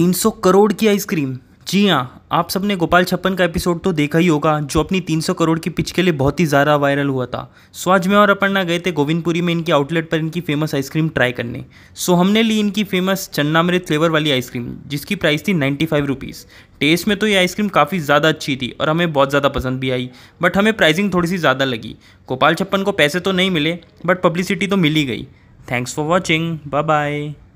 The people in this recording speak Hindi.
300 करोड़ की आइसक्रीम जी हाँ आप सबने गोपाल छप्पन का एपिसोड तो देखा ही होगा जो अपनी 300 करोड़ की पिच के लिए बहुत ही ज़्यादा वायरल हुआ था सो आज मैं और अपना गए थे गोविंदपुरी में इनकी आउटलेट पर इनकी फेमस आइसक्रीम ट्राई करने सो हमने ली इनकी फेमस चन्नामृत फ्लेवर वाली आइसक्रीम जिसकी प्राइस थी नाइन्टी फाइव रुपीज़ टेस्ट में तो ये आइसक्रीम काफ़ी ज़्यादा अच्छी थी और हमें बहुत ज़्यादा पसंद भी आई बट हमें प्राइसिंग थोड़ी सी ज़्यादा लगी गोपाल छप्पन को पैसे तो नहीं मिले बट पब्लिसिटी तो मिल ही गई थैंक्स फॉर वॉचिंग बाय